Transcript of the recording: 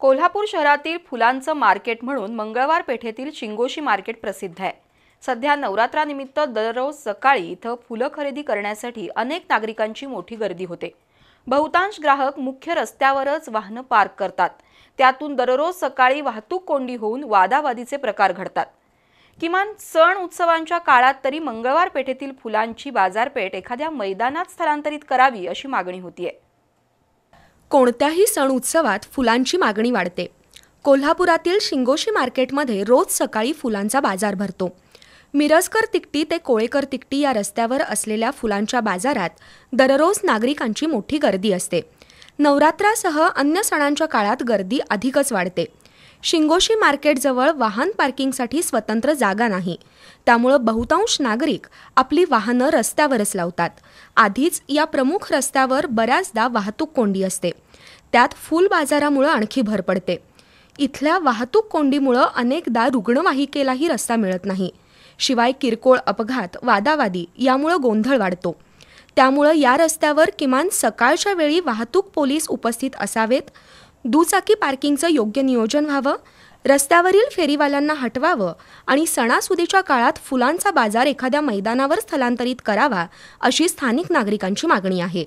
कोल्हापूर शहरातील फुलांचं मार्केट म्हणून मंगळवार पेठेतील चिंगोशी मार्केट प्रसिद्ध आहे सध्या नवरात्रानिमित्त दररोज सकाळी इथं फुलं खरेदी करण्यासाठी अनेक नागरिकांची मोठी गर्दी होते बहुतांश ग्राहक मुख्य रस्त्यावरच वाहनं पार्क करतात त्यातून दररोज सकाळी वाहतूक कोंडी होऊन वादावादीचे प्रकार घडतात किमान सण उत्सवांच्या काळात तरी मंगळवार पेठेतील फुलांची बाजारपेठ एखाद्या मैदानात स्थलांतरित करावी अशी मागणी होतीये कोणत्याही सण उत्सवात फुलांची मागणी वाढते कोल्हापुरातील शिंगोशी मार्केटमध्ये रोज सकाळी फुलांचा बाजार भरतो मिरजकर तिकटी ते कोळेकर तिकटी या रस्त्यावर असलेल्या फुलांच्या बाजारात दररोज नागरिकांची मोठी गर्दी असते नवरात्रासह अन्य सणांच्या काळात गर्दी अधिकच वाढते शिंगोशी मार्केटजवळ वाहन पार्किंगसाठी स्वतंत्र जागा नाही त्यामुळं बहुतांश नागरिक आपली वाहनं रस्त्यावरच लावतात आधीच या प्रमुख रस्त्यावर बऱ्याचदा वाहतूक कोंडी असते त्यात फुल बाजारामुळं आणखी भर पडते इथल्या वाहतूक कोंडीमुळं अनेकदा रुग्णवाहिकेलाही रस्ता मिळत नाही शिवाय किरकोळ अपघात वादावादी यामुळं गोंधळ वाढतो त्यामुळं या रस्त्यावर किमान सकाळच्या वेळी वाहतूक पोलीस उपस्थित असावेत दुचाकी पार्किंगचं योग्य नियोजन व्हावं रस्त्यावरील फेरीवाल्यांना हटवावं आणि सणासुदीच्या काळात फुलांचा बाजार एखाद्या मैदानावर स्थलांतरित करावा अशी स्थानिक नागरिकांची मागणी आहे